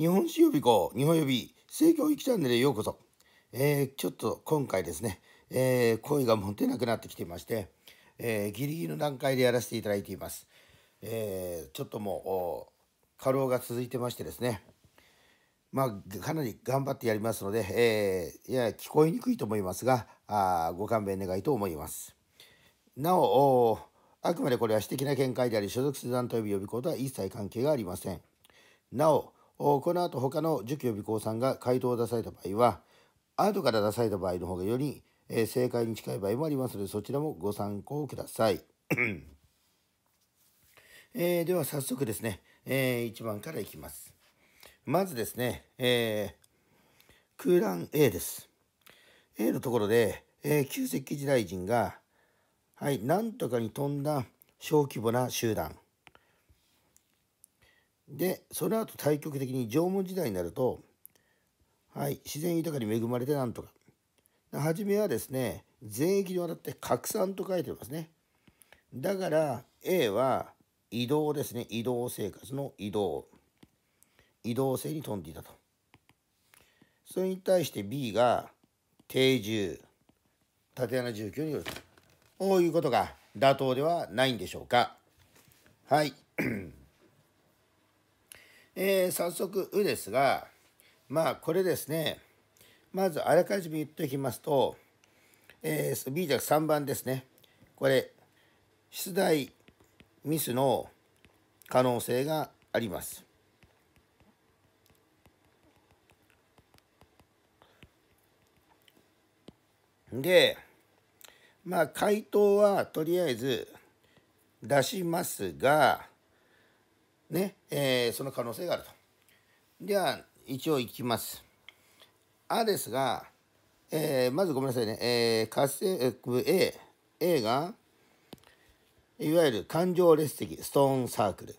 日本史予備校日本予備聖教育チャンネルへようこそ、えー、ちょっと今回ですね、えー、声が持てなくなってきていまして、えー、ギリギリの段階でやらせていただいています、えー、ちょっともう過労が続いてましてですねまあ、かなり頑張ってやりますので、えー、いや聞こえにくいと思いますがあご勘弁願いと思いますなおあくまでこれは私的な見解であり所属する団体及び予備校とは一切関係がありませんなおこの後他の受給予備校さんが回答を出された場合は後から出された場合の方がより、え正解に近い場合もありますのでそちらもご参考ください。えー、では早速ですね、えー、1番からいきます。まずですね、えー、空欄 A です。A のところで、えー、旧石器時代人が、はい、なんとかに飛んだ小規模な集団。でその後対極的に縄文時代になるとはい自然豊かに恵まれてなんとか初めはですね全域にわたって拡散と書いてますねだから A は移動ですね移動生活の移動移動性に富んでいたとそれに対して B が定住縦穴住居によるとこういうことが妥当ではないんでしょうかはいえー、早速、うですが、まあ、これですね、まずあらかじめ言っておきますと、えー、B 弱3番ですね。これ、出題ミスの可能性があります。で、まあ、回答はとりあえず出しますが、ね、えー、その可能性があると。では、一応いきます。あですが、えー、まずごめんなさいね、えー、活性、A、A が、いわゆる環状列石、ストーンサークル、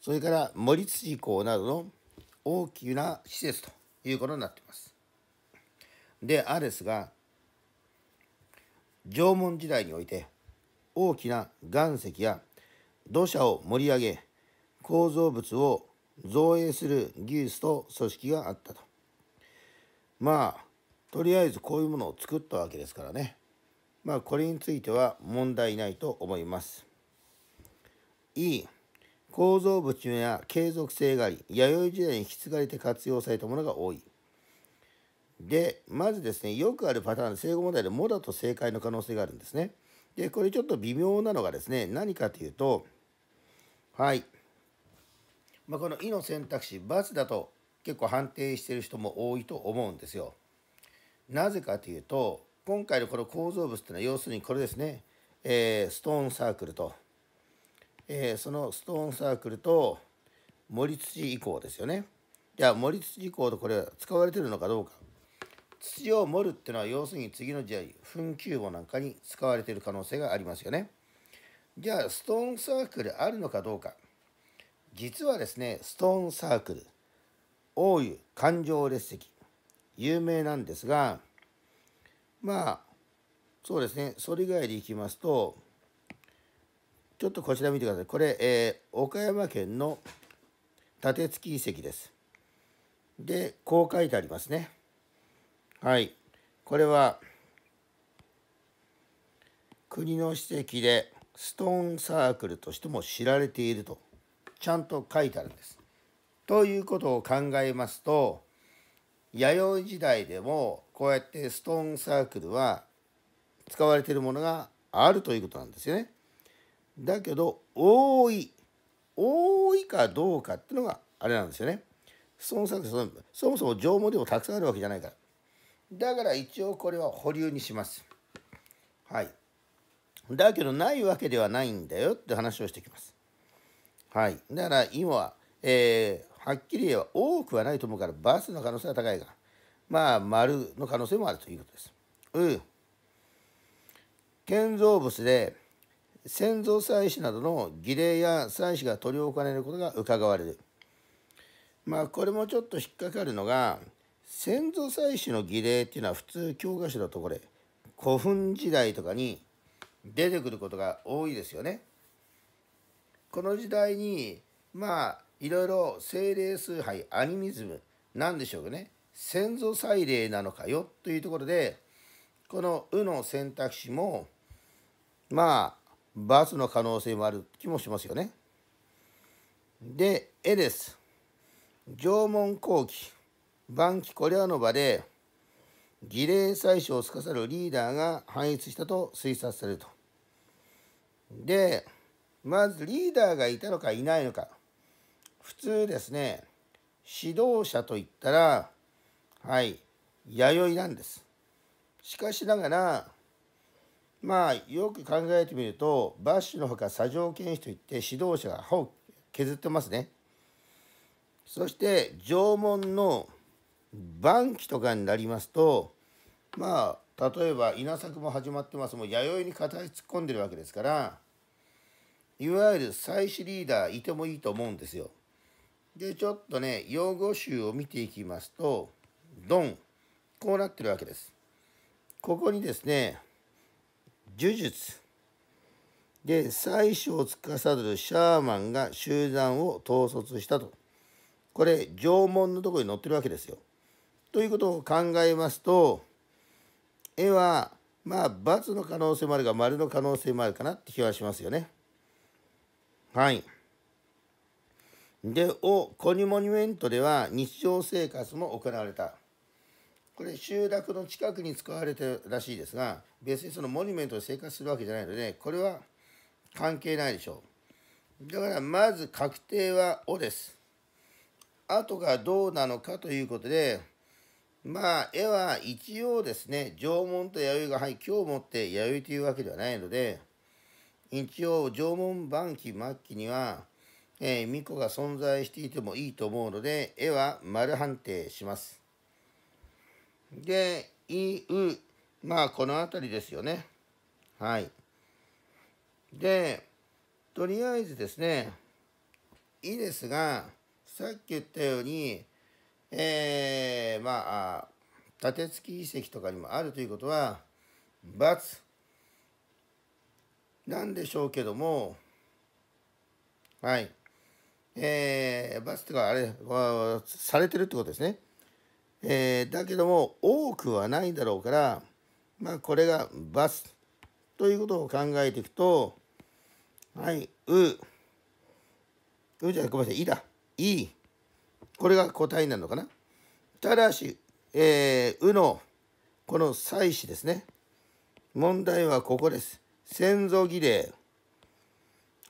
それから森土港などの大きな施設ということになっています。で、あですが、縄文時代において大きな岩石や土砂を盛り上げ構造物を造影する技術と組織があったとまあとりあえずこういうものを作ったわけですからねまあこれについては問題ないと思います E 構造物や継続性があり弥生時代に引き継がれて活用されたものが多いでまずですねよくあるパターンで正誤問題で「も」だと正解の可能性があるんですねでこれちょっと微妙なのがですね何かというとはいまあ、この「い」の選択肢「×」だと結構判定してる人も多いと思うんですよ。なぜかというと今回のこの構造物っていうのは要するにこれですね、えー、ストーンサークルと、えー、そのストーンサークルと森土以降ですよね。じゃあ森土以降とこれは使われてるのかどうか。土を盛るっていうのは要するに次の時代墳丘墓なんかに使われている可能性がありますよね。じゃあストーンサークルあるのかどうか。実はですねストーンサークル大湯環状列石有名なんですがまあそうですねそれ以外でいきますとちょっとこちら見てくださいこれ、えー、岡山県の立付遺跡ですでこう書いてありますねはいこれは国の史跡でストーンサークルとしても知られているとちゃんと書いてあるんです。ということを考えますと弥生時代でもこうやってストーンサークルは使われているものがあるということなんですよね。だけど多い多いかどうかっていうのがあれなんですよね。ストーンサークルそもそも縄文でもたくさんあるわけじゃないから。だから一応これは保留にします。はい。だけどないわけではないんだよって話をしてきます。はい、だから今は、えー、はっきり言えば多くはないと思うからバスの可能性は高いがまあ丸の可能性もあるということです。うん、建造物で先祖祭祀などの儀礼や祭祀が執り行われることが伺われる。まあこれもちょっと引っかかるのが先祖祭祀の儀礼っていうのは普通教科書だとこれ古墳時代とかに出てくることが多いですよね。この時代にまあいろいろ精霊崇拝アニミズムなんでしょうかね先祖祭礼なのかよというところでこの「う」の選択肢もまあ罰の可能性もある気もしますよね。で「え」です。縄文後期晩期コリアノバで儀礼祭祀を司るリーダーが反逸したと推察されると。でまずリーダーがいたのかいないのか普通ですね指導者といったらはい弥生なんですしかしながらまあよく考えてみるとバッシュのほか左条剣士といって指導者が歯を削ってますねそして縄文の晩期とかになりますとまあ例えば稲作も始まってますもう弥生に形突っ込んでるわけですからいわゆる祭子リーダーいてもいいと思うんですよ。で、ちょっとね、用語集を見ていきますと、ドン、こうなってるわけです。ここにですね、呪術。で、妻子を司るシャーマンが集団を統率したと。これ、縄文のところに載ってるわけですよ。ということを考えますと、絵は、まあ、×の可能性もあるが、丸の可能性もあるかなって気はしますよね。はい。で、お、コニモニュメントでは日常生活も行われた。これ、集落の近くに使われてるらしいですが、別にそのモニュメントで生活するわけじゃないので、これは関係ないでしょう。だから、まず確定は「お」です。とがどうなのかということで、まあ、絵は一応ですね、縄文と弥生が、はい、今日をもって弥生というわけではないので、一応縄文晩期末期には、えー、巫女が存在していてもいいと思うので絵は丸判定します。で「いう」まあこの辺りですよね。はい。でとりあえずですね「い」ですがさっき言ったようにえー、まあ立て付き遺跡とかにもあるということは「×」なんでしょうけども、はい。えー、バスとかあれはされてるってことですね。えー、だけども多くはないだろうから、まあ、これがバスということを考えていくと、はい、う、うじゃごめんなさい、いだ、い、これが答えになるのかな。ただし、えー、うの、この祭祀ですね。問題はここです。先祖儀礼。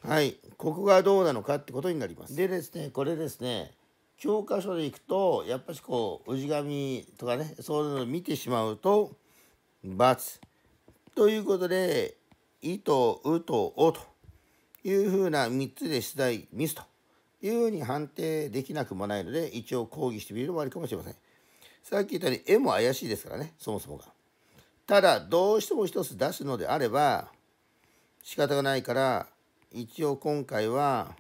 はい。ここがどうなのかってことになります。でですね、これですね、教科書でいくと、やっぱしこう、氏神とかね、そういうのを見てしまうと、罰。ということで、いと、うと、おというふうな3つで出題ミスというふうに判定できなくもないので、一応抗議してみるのもありかもしれません。さっき言ったように、絵も怪しいですからね、そもそもが。ただ、どうしても一つ出すのであれば、仕方がないから一応今回は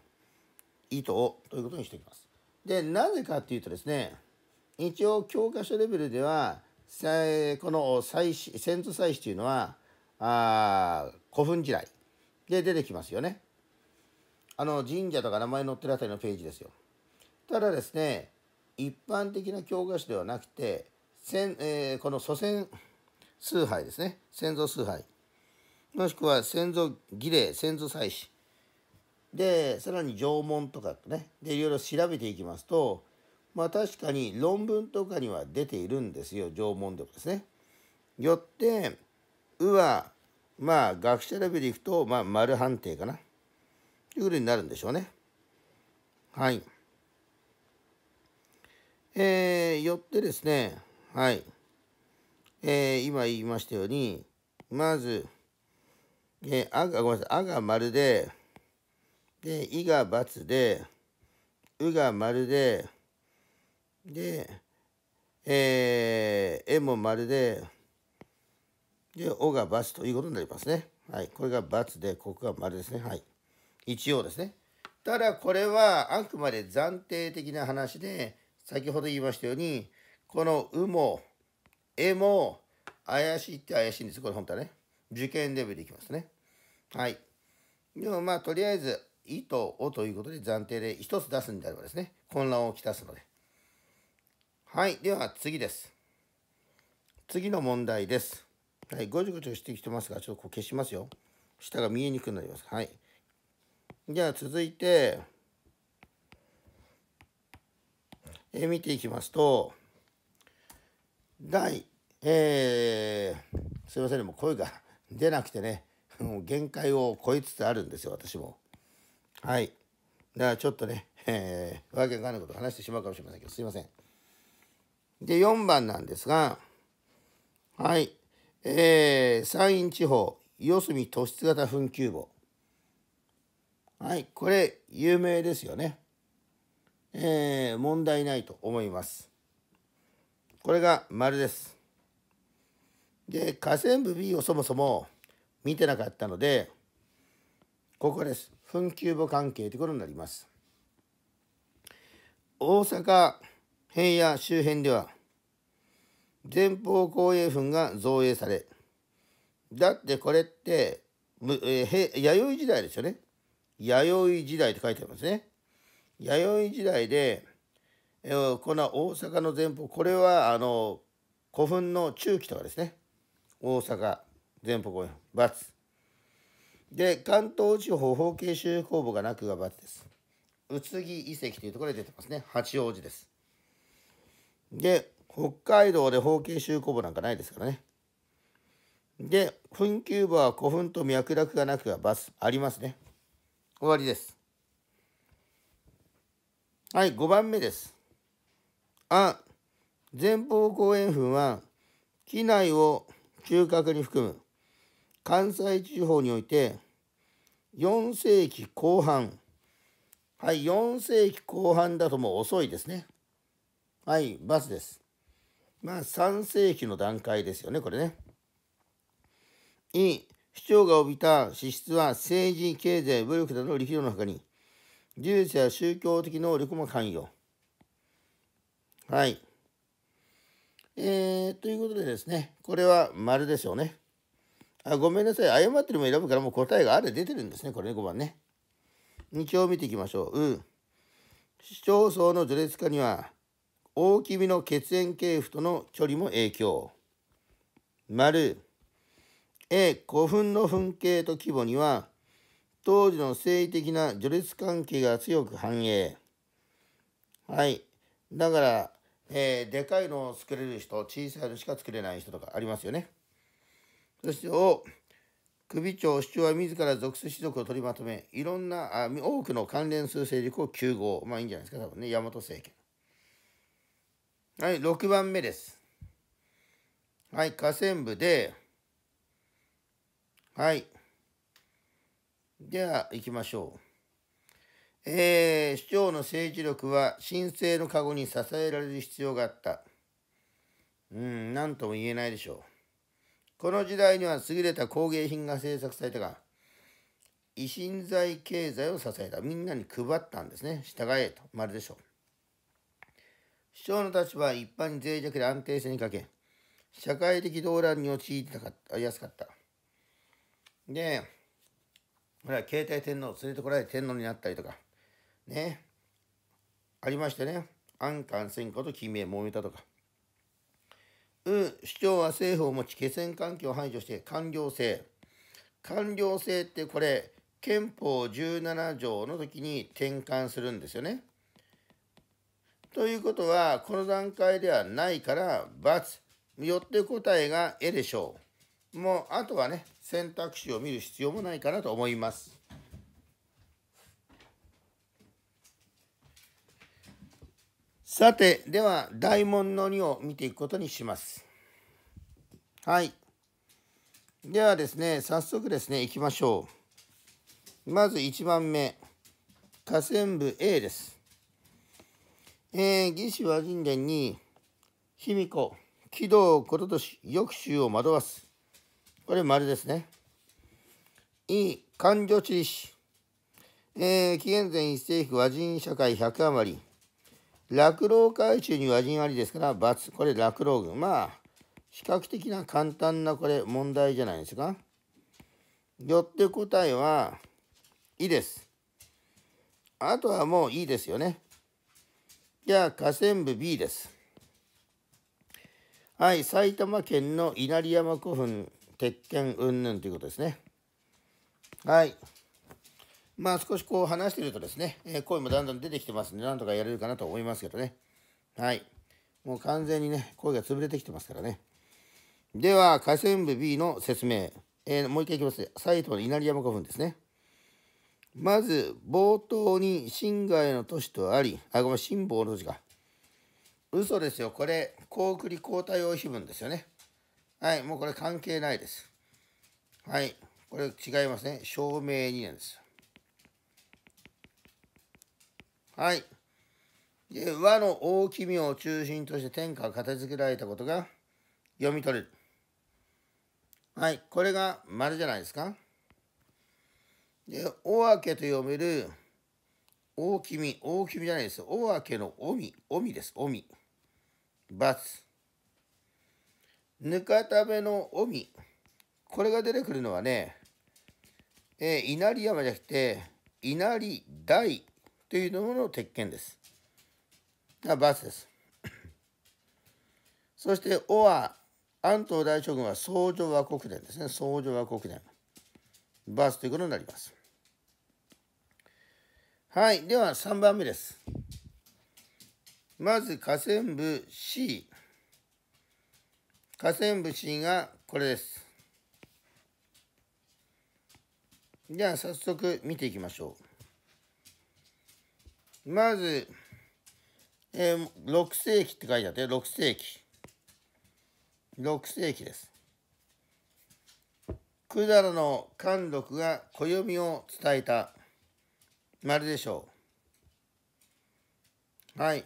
糸をということにしておきます。でなぜかっていうとですね一応教科書レベルではこの祭祀先祖祭祀というのはあ古墳時代で出てきますよね。あの神社とか名前載ってるあたりのページですよ。ただですね一般的な教科書ではなくて、えー、この祖先崇拝ですね先祖崇拝もしくは先祖儀礼先祖祭祀でさらに縄文とかねでいろいろ調べていきますとまあ確かに論文とかには出ているんですよ縄文とかですね。よって「う」はまあ学者レベルでいくとまあ丸判定かなというふうになるんでしょうね。はい。えー、よってですねはい。えー、今言いましたようにまず「で、あが、ごめんなさい、あが丸で、で、いが×で、うが丸で、で、えー、えも丸で、で、おが×ということになりますね。はい。これが×で、ここが丸ですね。はい。一応ですね。ただ、これはあくまで暫定的な話で、先ほど言いましたように、このうも、えも、怪しいって怪しいんです。これ本当はね。受験レベルいきますね。はい。でもまあ、とりあえず、糸をということで暫定で一つ出すんであればですね、混乱をきたすので。はい。では次です。次の問題です。はい。ごちごちしてきてますが、ちょっとこう消しますよ。下が見えにくくなります。はい。じゃあ続いて、え見ていきますと、第、えー、すいません、もう声が出なくてね、もう限界を超えつつあるんですよ、私も。はい。だからちょっとね、えー、わけがないこと話してしまうかもしれませんけど、すいません。で、4番なんですが、はい。えー、山陰地方、四隅突出型墳丘墓。はい、これ、有名ですよね。えー、問題ないと思います。これが丸です。で河川部 B をそもそも見てなかったのでここです墳丘母関係ということになります大阪平野周辺では前方後衛墳が造営されだってこれってむ、えー、弥生時代ですよね弥生時代って書いてありますね弥生時代で、えー、この大阪の前方これはあの古墳の中期とかですね大阪全部公演×で関東地方法形修公募がなくが×です宇津木遺跡というところで出てますね八王子ですで北海道で法形修公募なんかないですからねで墳丘墓は古墳と脈絡がなくが×ありますね終わりですはい5番目ですあ前方後円墳は機内を中核に含む関西地方において4世紀後半はい4世紀後半だともう遅いですねはいバスですまあ3世紀の段階ですよねこれねい市長が帯びた資質は政治経済武力などの力量のほかに技術や宗教的能力も関与はいえー、ということでですね、これは丸でしょうね。あごめんなさい、誤ってるも選ぶからもう答えがあれ出てるんですね、これね、5番ね。2丁見ていきましょう。うん。市町村の序列化には、大きみの血縁系譜との距離も影響。丸 A 古墳の墳形と規模には当時の政治的な序列関係が強く反映はいだからえー、でかいのを作れる人、小さいのしか作れない人とかありますよね。そして、首長、市長は自ら属す士族を取りまとめ、いろんな、あ多くの関連する勢力を9合。まあいいんじゃないですか、多分ね、大和政権。はい、6番目です。はい、河川部で、はい。では、行きましょう。えー、市長の政治力は申請の籠に支えられる必要があった。うん、何とも言えないでしょう。この時代には優れた工芸品が制作されたが、維新財経済を支えた。みんなに配ったんですね。従えと。まるでしょう。市長の立場は一般に脆弱で安定性に欠け、社会的動乱に陥ってたかった安かった。で、ほら、携帯天皇を連れてこられ天皇になったりとか、ね、ありましてね、安官選挙と君名もめたとか。う、市長は政府を持ち、気仙環境を排除して、官僚制。官僚制ってこれ、憲法17条の時に転換するんですよね。ということは、この段階ではないから、×。よって答えが絵でしょう。もう、あとはね、選択肢を見る必要もないかなと思います。さて、では、大門の2を見ていくことにします。はい。ではですね、早速ですね、いきましょう。まず1番目、河川部 A です。えー、義士和人伝に、卑弥呼、喜道こととし、抑州を惑わす。これ、丸ですね。E、勘女地理史。えー、紀元前一世紀和人社会100余り。落老海中には人ありですから×。これ落老軍。まあ、比較的な簡単なこれ問題じゃないですか。よって答えは、いいです。あとはもういいですよね。じゃあ、河川部 B です。はい、埼玉県の稲荷山古墳、鉄拳云々ということですね。はい。まあ少しこう話してるとですね、えー、声もだんだん出てきてますんで、なんとかやれるかなと思いますけどね。はい。もう完全にね、声が潰れてきてますからね。では、河川部 B の説明。えー、もう一回いきますね。埼玉の稲荷山古墳ですね。まず、冒頭に新亥の都市とあり、あ、ごめん、辛抱の都市か。嘘ですよ。これ、高栗皇太陽碑文ですよね。はい、もうこれ関係ないです。はい、これ違いますね。証明2年です。はい。で和の大きみを中心として天下を片付けられたことが読み取れる。はい。これが丸じゃないですか。で、おあけと読める大きみ、大きみじゃないですおあけのおみ、おみです、おみ。×。ぬかためのおみ。これが出てくるのはね、えー、稲荷山じゃなくて、稲荷大というのもの鉄拳です。がバスです。そして「お」は安東大将軍は宗女和国伝ですね宗女和国伝バスということになります。はいでは3番目です。まず河川部 C 河川部 C がこれです。じゃあ早速見ていきましょう。まず、えー、6世紀って書いてあって、6世紀。6世紀です。百済の貫禄が暦を伝えた丸でしょう。はい。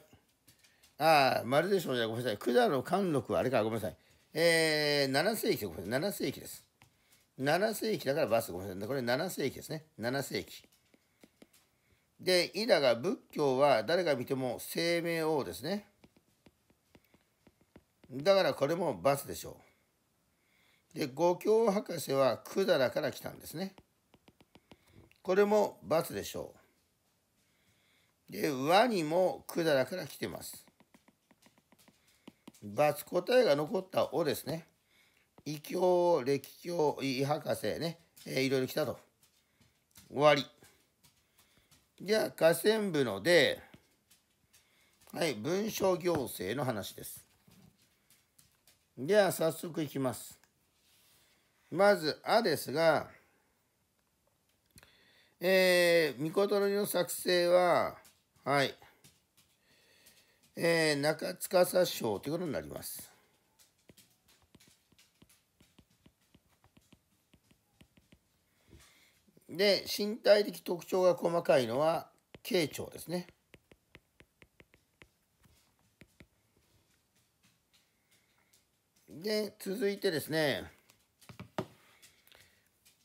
ああ、丸でしょうじゃごめんなさい。百済の貫禄はあれか、ごめんなさい。えー、7世紀ごめんなさい。7世紀です。7世紀だからバスごめんなさい。これ7世紀ですね。7世紀。で、イダが仏教は誰が見ても生命王ですね。だからこれも罰でしょう。で、五教博士は百済から来たんですね。これも罰でしょう。で、和にも百済から来てます。罰答えが残ったおですね。異教、歴教、異博士ね、えー、いろいろ来たと。終わり。じゃあ、河川部ので、はい、文書行政の話です。では、早速いきます。まず、あですが、えー、みことのりの作成は、はい、えー、中司省ということになります。で身体的特徴が細かいのは慶長ですね。で続いてですね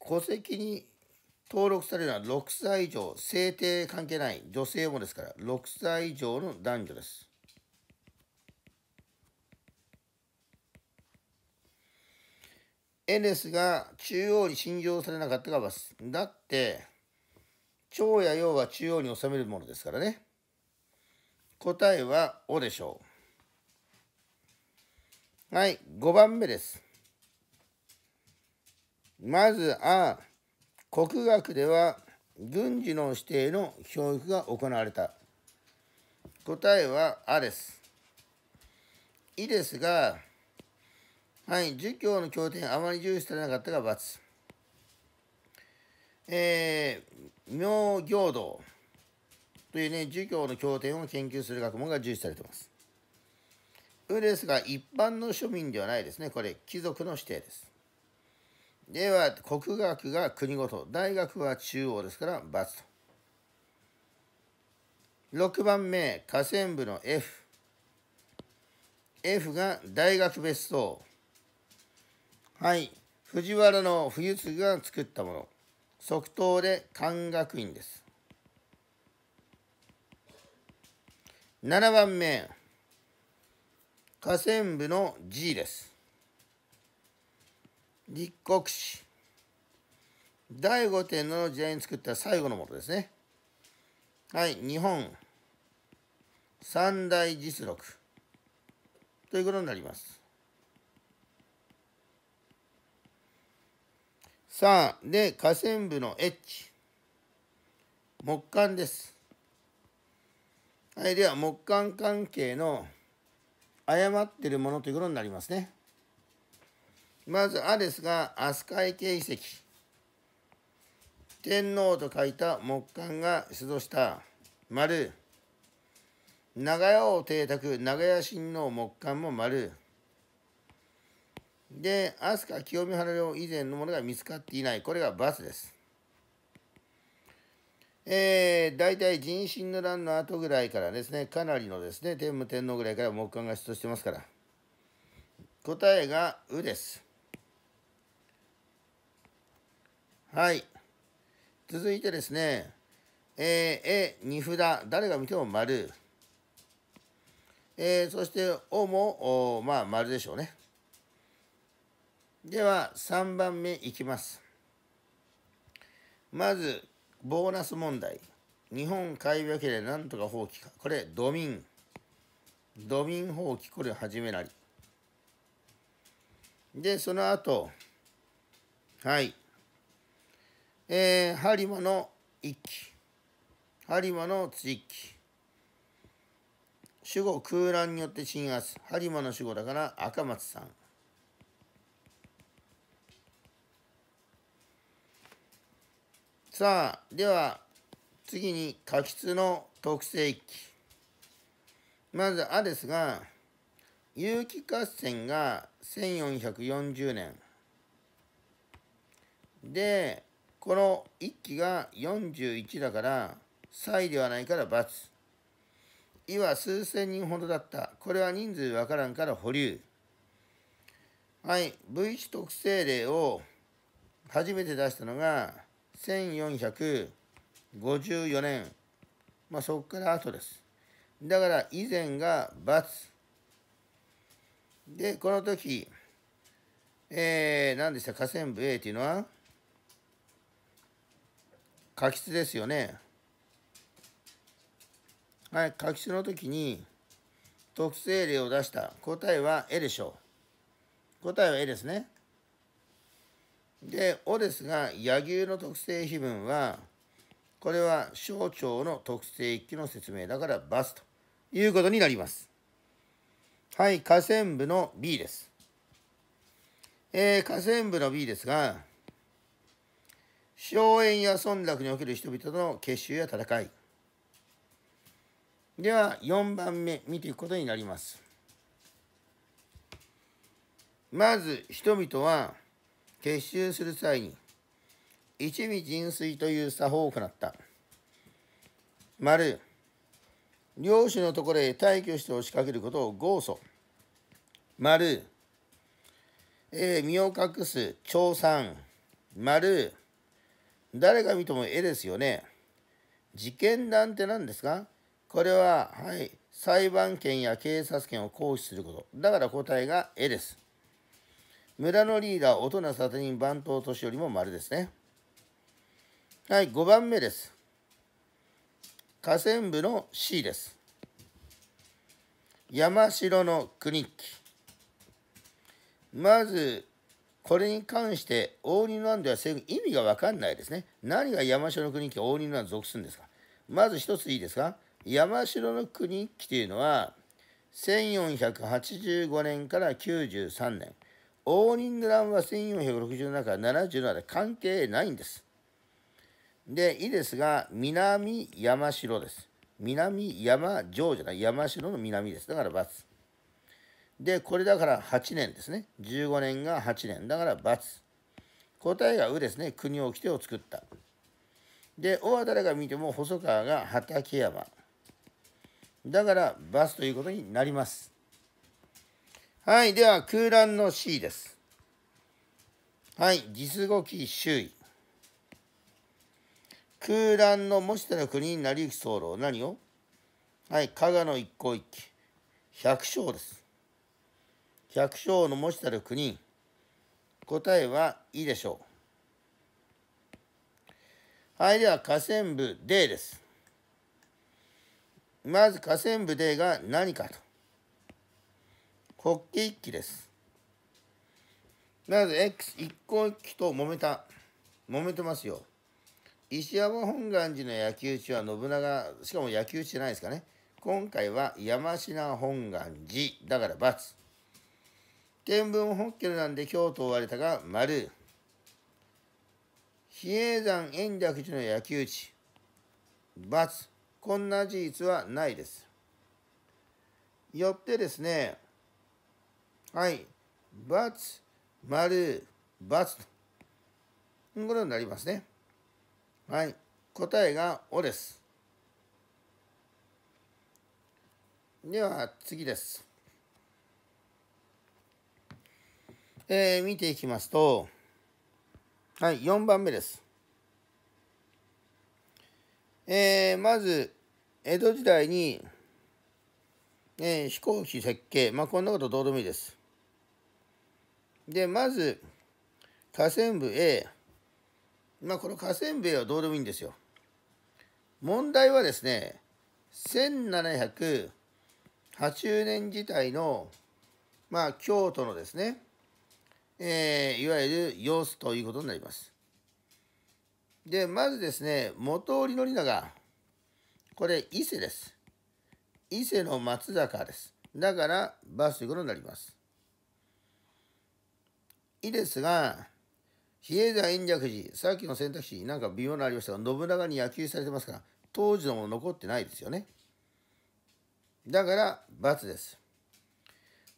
戸籍に登録されるのは6歳以上性定関係ない女性もですから6歳以上の男女です。エネスが中央に信条されなかったがます。だって、長や陽は中央に収めるものですからね。答えはおでしょう。はい、5番目です。まず、あ、国学では軍事の指定の教育が行われた。答えは、あです。いですが、はい、儒教の経典、あまり重視されなかったが罰。えー、明行道というね、儒教の経典を研究する学問が重視されています。うですが、一般の庶民ではないですね。これ、貴族の指定です。では、国学が国ごと、大学は中央ですから、罰と。6番目、河川部の F。F が大学別荘。はい藤原の冬次が作ったもの即答で漢学院です7番目河川部の G です立国史第五天皇の時代に作った最後のものですねはい日本三大実録ということになりますさあ、で、下線部の H。木管です。はい、では、木管関係の誤ってるものということになりますね。まず、あですが、飛鳥池遺跡。天皇と書いた木管が出土した、丸。長屋を邸宅、長屋親王木管も丸。で、飛鳥清美原陵以前のものが見つかっていない。これがスです。えー、大体人身の乱の後ぐらいからですね、かなりのですね、天武天皇ぐらいから木簡が出土してますから。答えが「う」です。はい。続いてですね、えー、え、二札、誰が見ても丸。えー、そして、おも、おまあ、丸でしょうね。では3番目いきますまずボーナス問題日本海分けでなんとか放棄かこれドミンドミン放棄これ始めなりでその後はいえー、ハリマの一期ハリマの追記守護空欄によって鎮圧ハリマの守護だから赤松さんさあ、では、次に過失の特性域。まず、あですが、有機合戦が1440年。で、この1期が41だから、歳ではないから×。いは数千人ほどだった。これは人数わからんから保留。はい、V1 特性例を初めて出したのが、1454年、まあ、そこから後です。だから以前が×。で、この時、えー、何でした河川部 A というのは過失ですよね。はい、過失の時に特性例を出した答えは A でしょう。答えは A ですね。で、おですが、柳生の特性碑文は、これは省庁の特性域の説明だからバスということになります。はい、河川部の B です。えー、河川部の B ですが、荘園や村落における人々の結集や戦い。では、4番目見ていくことになります。まず、人々は、結集する際に一味人水という作法を行った。丸領主のところへ退去して押しかけることを豪訴。丸、えー、身を隠す調産。丸、誰が見ても絵ですよね。事件団って何ですかこれは、はい、裁判権や警察権を行使すること。だから答えが絵です。村のリーダー、大人殺人、番頭年寄りも丸ですね。はい、5番目です。河川部の C です。山城の国まず、これに関して、応仁の案では意味が分かんないですね。何が山城の国旗、応仁の案属するんですかまず一ついいですか山城の国旗というのは、1485年から93年。応仁の乱は1467から77で関係ないんです。で、いいですが、南山城です。南山城じゃない、山城の南です。だから×。で、これだから8年ですね。15年が8年。だから×。答えが「う」ですね。国をてを作った。で、尾は誰が見ても細川が畠山。だから×ということになります。はい、では空欄の C です。はい、実語期周囲。空欄の模したの国になりゆき候何をはい、加賀の一向一揆。百姓です。百姓の模したる国。答えはいいでしょう。はい、では河川部 D です。まず河川部 D が何かと。発起1期です。なぜ X1 個1期と揉めた。揉めてますよ。石山本願寺の焼き打ちは信長、しかも焼き打ちじゃないですかね。今回は山科本願寺だから×。天文本家なんで京都を追われたが丸。比叡山延暦寺の焼き打ち×こんな事実はないです。よってですねはい、×、丸、×ということになりますね。はい、答えが「お」です。では次です。えー、見ていきますと、はい、4番目です。えー、まず、江戸時代に、えー、飛行機設計、まあ、こんなことどうでもいいです。で、まず、下線部 A。まあ、この下線部 A はどうでもいいんですよ。問題はですね、1780年時代の、まあ、京都のですね、えー、いわゆる様子ということになります。で、まずですね、元織宣長。これ、伊勢です。伊勢の松坂です。だから、バスということになります。いいですが、比叡山延暦寺、さっきの選択肢、なんか微妙なありましたが、信長に野球されてますから、当時のも残ってないですよね。だから、×です。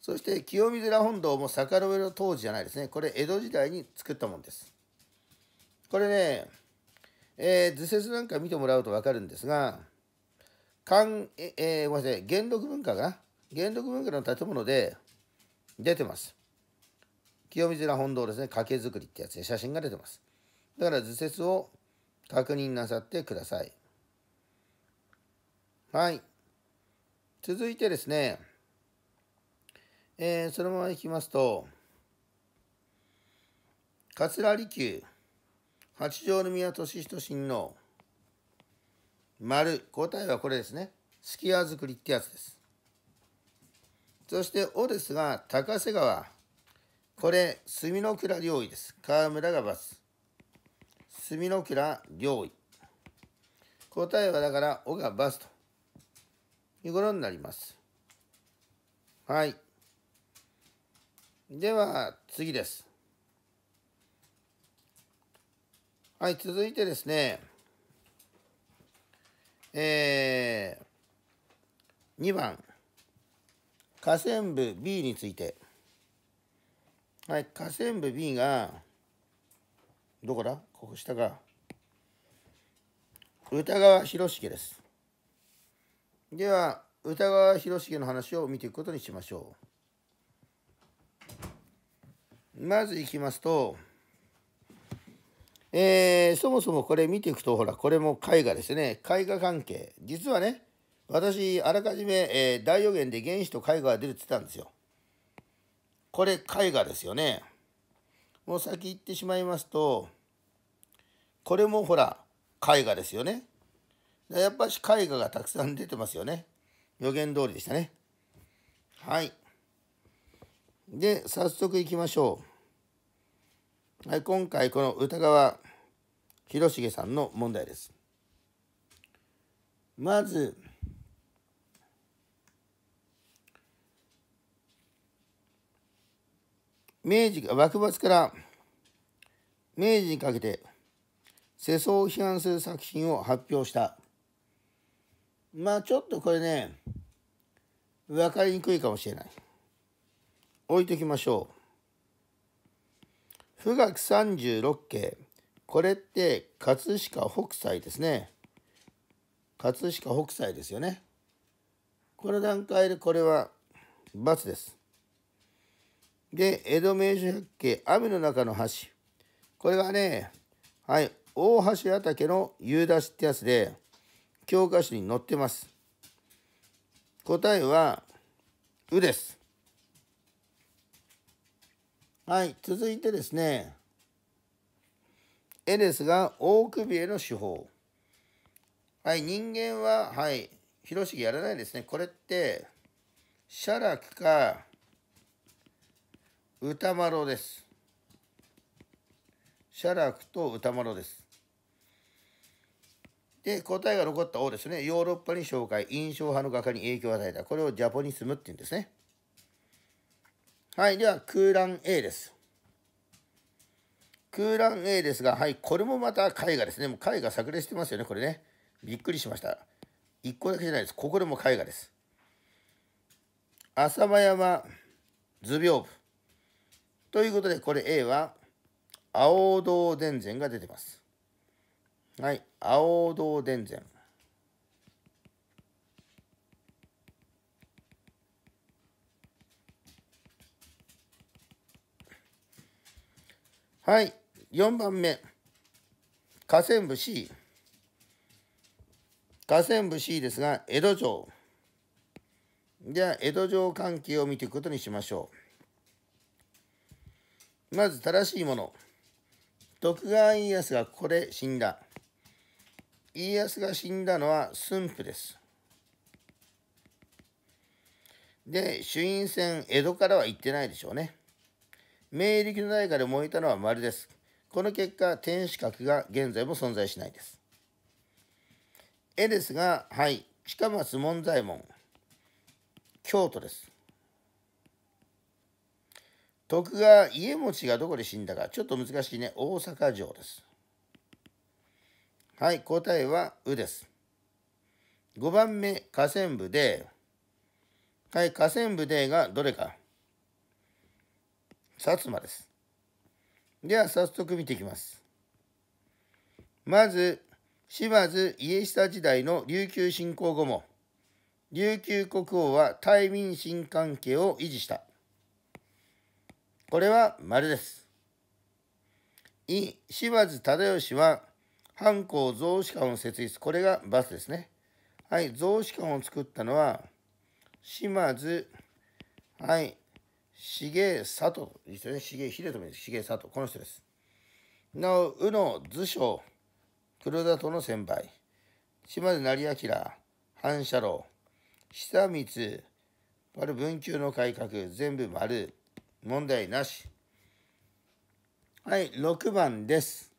そして、清水寺本堂も坂上の当時じゃないですね。これ、江戸時代に作ったもんです。これね、えー、図説なんか見てもらうと分かるんですが、関ええー、ごめんなさい、元禄文化が、元禄文化の建物で出てます。清水寺本堂ですね、掛け作りってやつで写真が出てます。だから図説を確認なさってください。はい。続いてですね、えー、そのままいきますと、桂離宮、八条宮利仁親王、丸、答えはこれですね。すき家作りってやつです。そして、おですが、高瀬川、これ、墨の倉領域です。河村がバス。墨の倉領域。答えはだから、おがバスということになります。はい。では、次です。はい、続いてですね、えー、2番、河川部 B について。はい、下線部 B が、どこだここ下が、歌川広重です。では、歌川広重の話を見ていくことにしましょう。まずいきますと、えー、そもそもこれ見ていくと、ほら、これも絵画ですね。絵画関係。実はね、私、あらかじめ、えー、大予言で原子と絵画が出るって言ったんですよ。これ絵画ですよね。もう先行ってしまいますと、これもほら、絵画ですよね。やっぱし絵画がたくさん出てますよね。予言通りでしたね。はい。で、早速行きましょう。はい、今回この歌川広重さんの問題です。まず、明治幕末から明治にかけて世相を批判する作品を発表したまあちょっとこれね分かりにくいかもしれない置いときましょう「富岳三十六景」これって葛飾北斎ですね葛飾北斎ですよねこの段階でこれは×ですで、江戸名所百景、雨の中の橋。これはね、はい、大橋畑の夕出しってやつで、教科書に載ってます。答えは、うです。はい、続いてですね、絵ですが大首への手法。はい、人間は、はい、広重やらないですね。これって、写楽か、歌丸です。写楽と歌丸です。で、答えが残った王ですね。ヨーロッパに紹介、印象派の画家に影響を与えた。これをジャポニスムって言うんですね。はい、では空欄 A です。空欄 A ですが、はい、これもまた絵画ですね。もう絵画炸裂してますよね、これね。びっくりしました。1個だけじゃないです。ここでも絵画です。浅間山図屏風。ということで、これ A は、青銅電線が出てます。はい、青銅電線。はい、4番目。河川部 C。河川部 C ですが、江戸城。じゃあ、江戸城関係を見ていくことにしましょう。まず正しいもの。徳川家康がこれ死んだ。家康が死んだのは駿府です。で、朱印船江戸からは行ってないでしょうね。明暦の代から燃えたのは丸です。この結果、天守閣が現在も存在しないです。絵ですが、はい、近松門左衛門、京都です。徳川家持がどこで死んだか、ちょっと難しいね。大阪城です。はい、答えは「う」です。5番目、河川部で、はい、河川部でがどれか。薩摩です。では、早速見ていきます。まず、島津家久時代の琉球侵攻後も、琉球国王は大民新関係を維持した。これは丸です。い、柴津忠義は、藩校増資館を設立。これがバスですね。はい、増資館を作ったのは、島津、はい、重里ですね。重秀んです。重里。この人です。なお、宇野図書、黒田との先輩、島津成明、反射炉、久光、これ文久の改革、全部丸。問題なし。はい、6番です。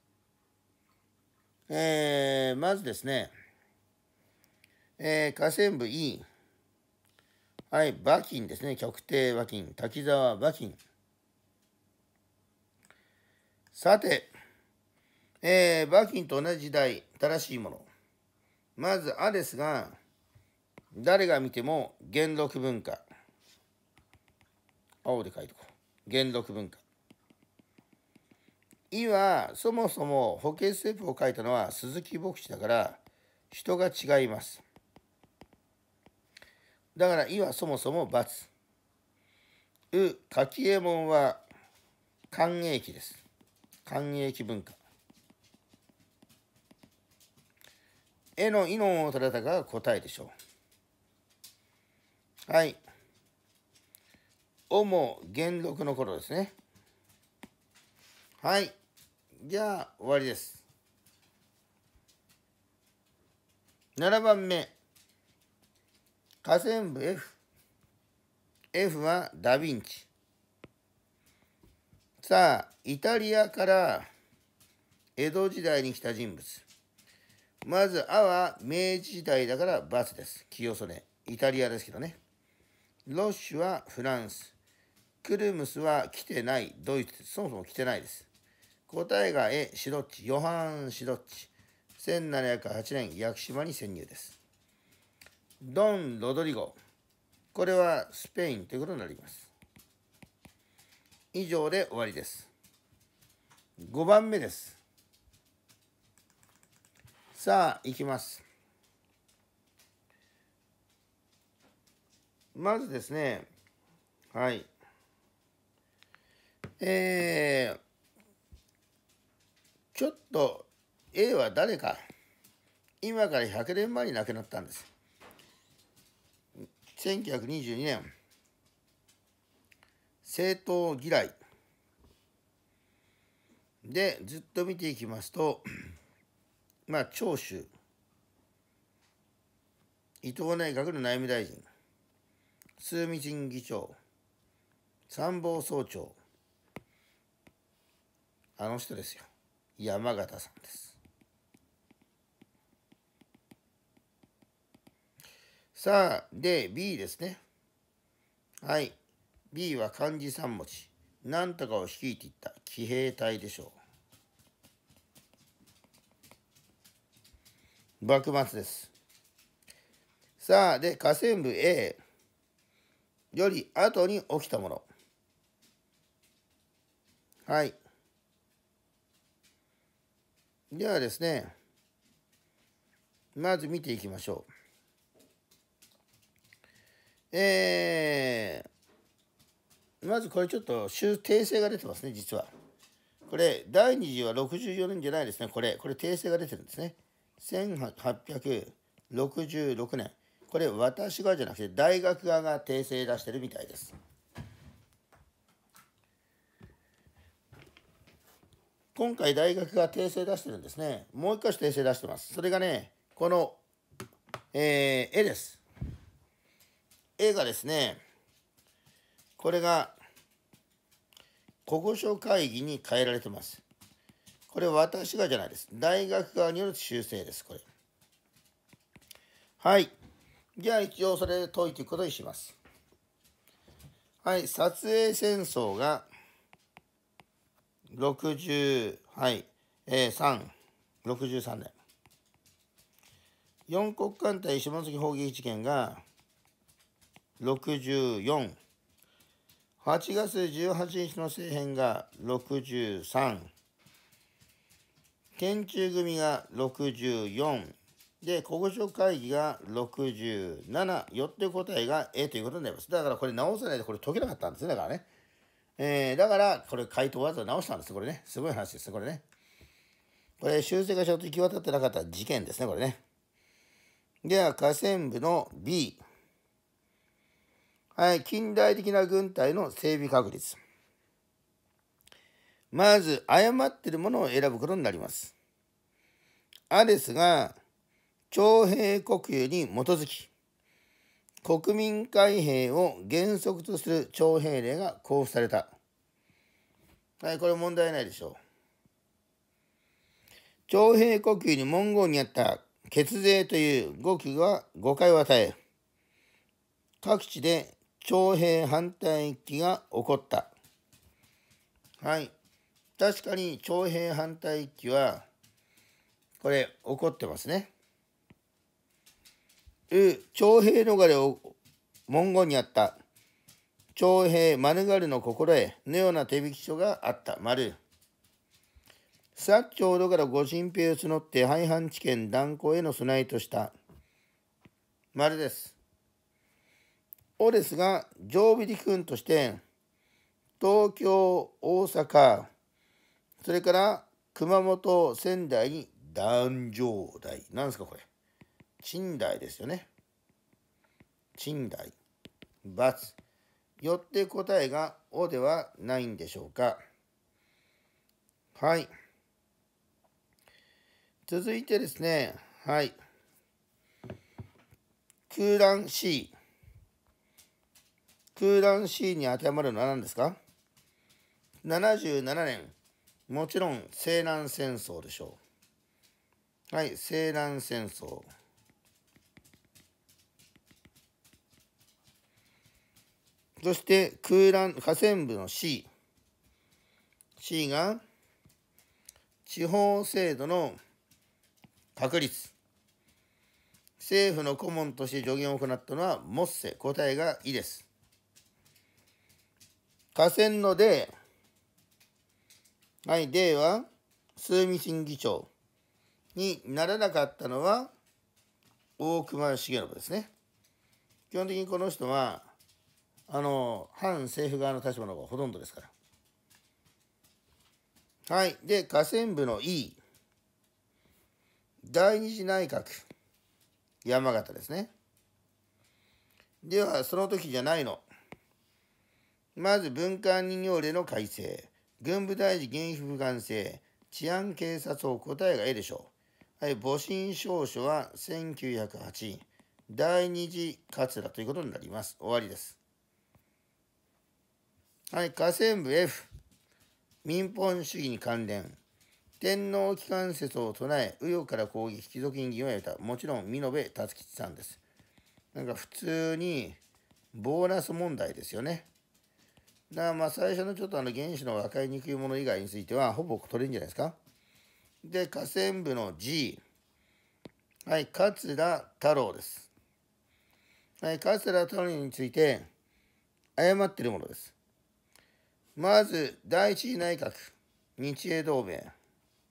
えー、まずですね、えー、河川部 E。はい、馬琴ですね。極低馬琴。滝沢馬琴。さて、えー、馬琴と同じ代正しいもの。まず、あですが、誰が見ても元禄文化。青で書いとこう。元禄文化「い」はそもそも保健ステップを書いたのは鈴木牧師だから人が違いますだから「い」はそもそも×「う」柿右衛門は寛永期です寛永期文化絵の「い」のたかが答えでしょうはいおも元禄の頃ですね。はい。じゃあ、終わりです。7番目。河川部 F。F はダヴィンチ。さあ、イタリアから江戸時代に来た人物。まず、あは明治時代だからバです。清曽根。イタリアですけどね。ロッシュはフランス。クルムスは来てない。ドイツ、そもそも来てないです。答えが A、シロッチ、ヨハン・シロッチ。1708年、屋久島に潜入です。ドン・ロドリゴ。これはスペインということになります。以上で終わりです。5番目です。さあ、いきます。まずですね、はい。えー、ちょっと A は誰か今から100年前に亡くなったんです1922年政党嫌いでずっと見ていきますと まあ長州伊藤内閣の内務大臣枢密院議長参謀総長あの人ですよ山形さんですさあで B ですねはい B は漢字3文字何とかを率いていった騎兵隊でしょう幕末ですさあで河川部 A より後に起きたものはいではですね、まず見ていきましょう。えー、まずこれちょっと訂正が出てますね、実は。これ、第2次は64年じゃないですね、これ。これ訂正が出てるんですね。1866年。これ、私がじゃなくて、大学側が訂正出してるみたいです。今回大学が訂正出してるんですね。もう一箇所訂正出してます。それがね、この、えー、絵です。絵がですね、これが、国語書会議に変えられてます。これ私がじゃないです。大学側による修正です、これ。はい。じゃあ一応それで解いていくことにします。はい。撮影戦争が60はいえー、363年四国艦隊下関砲撃事件が648月18日の政変が63県中組が64で国交会議が6 7よって答えが A ということになりますだからこれ直さないでこれ解けなかったんですねだからねえー、だから、これ回答わざ直したんです。これね。すごい話ですね、これね。これ、修正がちゃんと行き渡ってなかった事件ですね、これね。では、河川部の B。はい、近代的な軍隊の整備確率。まず、誤っているものを選ぶことになります。アレスが、徴兵国有に基づき、国民開兵を原則とする徴兵令が交付された。はい、これ問題ないでしょう。徴兵呼吸に文言にあった血税という語句が誤解を与え、各地で徴兵反対期が起こった。はい。確かに徴兵反対期は、これ、起こってますね。徴兵逃れを文言にあった。徴兵免れの心得のような手引き書があった。丸。薩長どからご神兵を募って廃藩置県断交への備えとした。丸です。オレスが常備陸軍として東京、大阪、それから熊本、仙台に壇上台。なんですかこれ。賃貸ですよね。賃貸。×。よって答えが「お」ではないんでしょうか。はい。続いてですね。はい。空欄 C。空欄 C に当てはまるのは何ですか ?77 年。もちろん西南戦争でしょう。はい、西南戦争。そして空欄、河川部の C。C が地方制度の確立。政府の顧問として助言を行ったのはモッセ。答えがいいです。河川の D。はい、D は枢密審議長にならなかったのは大熊重信ですね。基本的にこの人はあの、反政府側の立場の方がほとんどですから。はい。で、河川部の E。第二次内閣。山形ですね。では、その時じゃないの。まず、文官任用令の改正。軍部大臣現役不完成。治安警察を答えが A でしょう。はい。戊辰少書は1908。第二次桂ということになります。終わりです。はい、河川部 F。民本主義に関連。天皇機関説を唱え、右翼から攻撃、貴族き議員を得た。もちろん、見延達吉さんです。なんか普通に、ボーナス問題ですよね。だからまあ最初のちょっとあの原子の分かりにくいもの以外については、ほぼ取れるんじゃないですか。で、河川部の G。はい、桂太郎です。はい、桂太郎について、誤っているものです。まず、第一次内閣、日英同盟、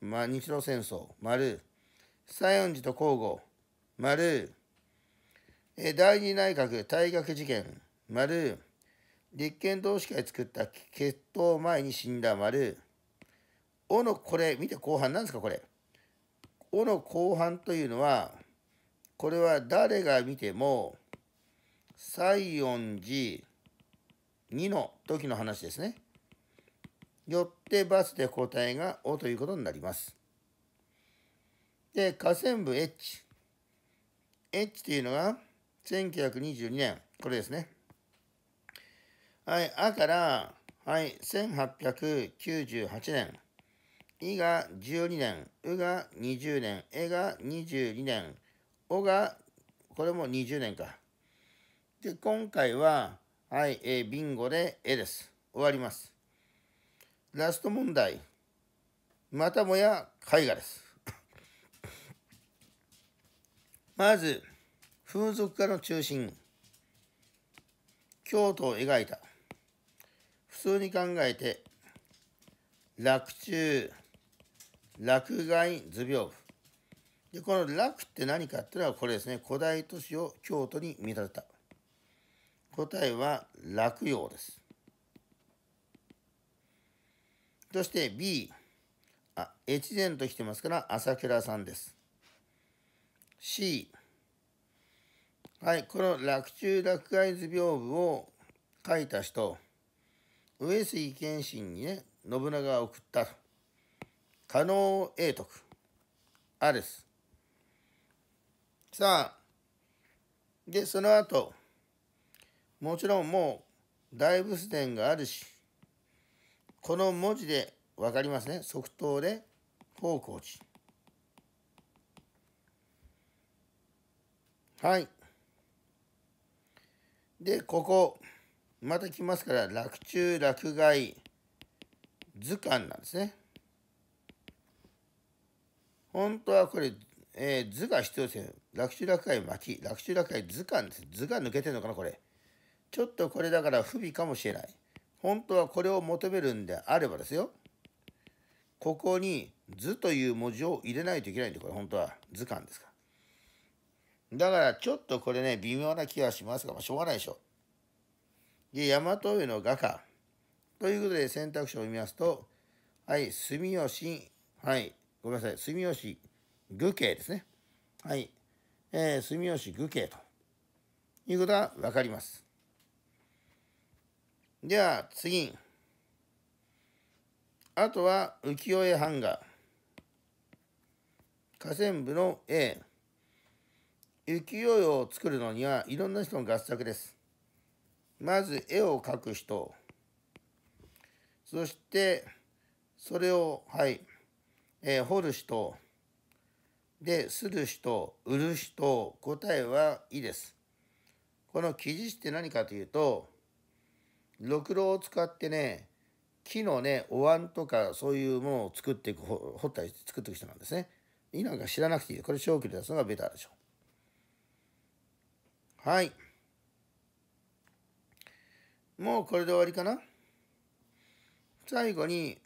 ま、日露戦争、丸、西園寺と皇后、丸、え第二内閣退学事件、丸、立憲同志会作った決闘前に死んだ丸、おのこれ、見て後半なんですかこれ。おの後半というのは、これは誰が見ても、西園寺2の時の話ですね。よってバスで答えが O ということになります。で、下線部 H。H というのが1922年、これですね。はい、A から、はい、1898年。いが12年、うが20年、えが22年、おが、これも20年か。で、今回は、はい、えビンゴでえです。終わります。ラスト問題。またもや絵画です。まず、風俗画の中心。京都を描いた。普通に考えて、落中、落外図屏風。で、この落って何かっていうのはこれですね。古代都市を京都に見立てた。答えは落葉です。そして B あ越前と来てますから朝倉さんです C はいこの落中落外図屏風を書いた人上杉謙信にね信長が送ったと加納永徳あですさあでその後もちろんもう大仏殿があるしこの文字で分かりますね即答で方向値。はいでここまた来ますから落中落外図鑑なんですね本当はこれ、えー、図が必要ですよ落中落外巻き落中落外図鑑です図が抜けてるのかなこれちょっとこれだから不備かもしれない本当はこれを求めるんであればですよ。ここに図という文字を入れないといけないんで、これ本当は図鑑ですか。だからちょっとこれね、微妙な気がしますが、まあ、しょうがないでしょう。で、大和上の画家。ということで選択肢を見ますと、はい、住吉、はい、ごめんなさい、住吉愚形ですね。はい、えー、住吉愚形ということはわかります。では次。あとは浮世絵版画。河川部の A。浮世絵を作るのにはいろんな人の合作です。まず絵を描く人。そして、それを、はい、えー、彫る人。で、する人、売る人、答えはいいです。この記事って何かというと、ろくろを使ってね木のねお椀とかそういうものを作っていく掘ったりして作っていく人なんですね。いいなんか知らなくていいこれ正気で出すのがベターでしょう。はい。もうこれで終わりかな。最後に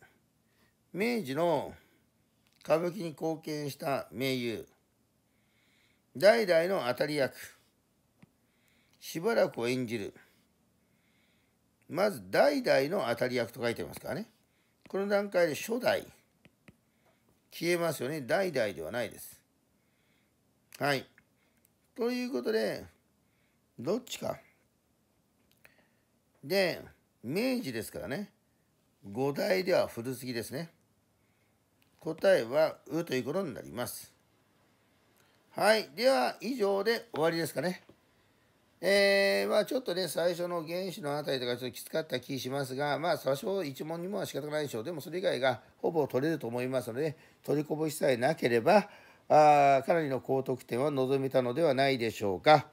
明治の歌舞伎に貢献した名優代々の当たり役しばらくを演じる。まず代々の当たり役と書いてますからね。この段階で初代、消えますよね。代々ではないです。はい。ということで、どっちか。で、明治ですからね。五代では古すぎですね。答えは、うということになります。はい。では、以上で終わりですかね。えー、まあちょっとね、最初の原子のあたりとかちょっときつかった気しますが、まあ最初一問二問は仕方ないでしょう。でもそれ以外がほぼ取れると思いますので、取りこぼしさえなければ、あかなりの高得点は望めたのではないでしょうか。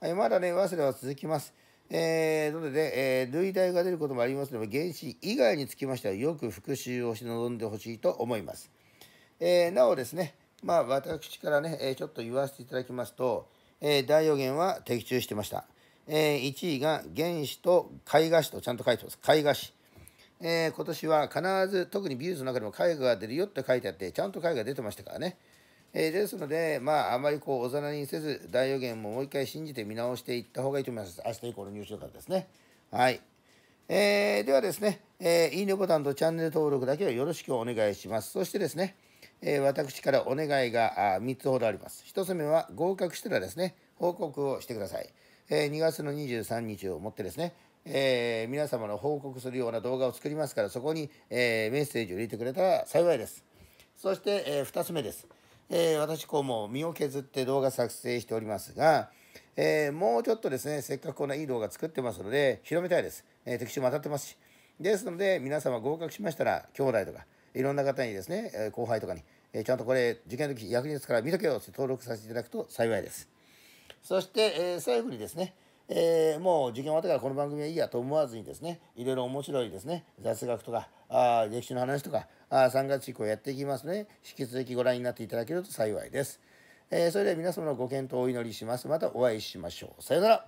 はい、まだね、忘れは続きます。えー、なので、ね、えー、類題が出ることもありますので、原子以外につきましては、よく復習をし臨んでほしいと思います。えー、なおですね、まあ私からね、ちょっと言わせていただきますと、えー、大予言は的中してました。えー、1位が原子と絵画史とちゃんと書いてます。絵画史。えー、今年は必ず特に美術の中でも絵画が出るよって書いてあってちゃんと絵画が出てましたからね、えー、ですのでまああまりこうおざなりにせず大予言ももう一回信じて見直していった方がいいと思います明日以降の入手らですねはい、えー、ではですね、えいいねボタンとチャンネル登録だけはよろしくお願いしますそしてですねえ私からお願いが3つほどあります。1つ目は合格したらですね、報告をしてください。え2月の23日をもってですね、えー、皆様の報告するような動画を作りますから、そこに、えー、メッセージを入れてくれたら幸いです。そして、えー、2つ目です。え私、こうも身を削って動画作成しておりますが、えもうちょっとですね、せっかくこんないい動画作ってますので、広めたいです。えー、敵地も当たってますし。ですので、皆様合格しましたら、兄弟とか、いろんな方にですね、後輩とかに、えちゃんとこれ、受験の時役に立つから見とけよって登録させていただくと幸いです。そして、え最後にですね、えー、もう受験終わったからこの番組はいいやと思わずにですね、いろいろ面白いですね、雑学とか、あ歴史の話とか、あ3月以降やっていきますの、ね、で、引き続きご覧になっていただけると幸いです。えー、それでは皆様のご検討をお祈りします。またお会いしましょう。さようなら。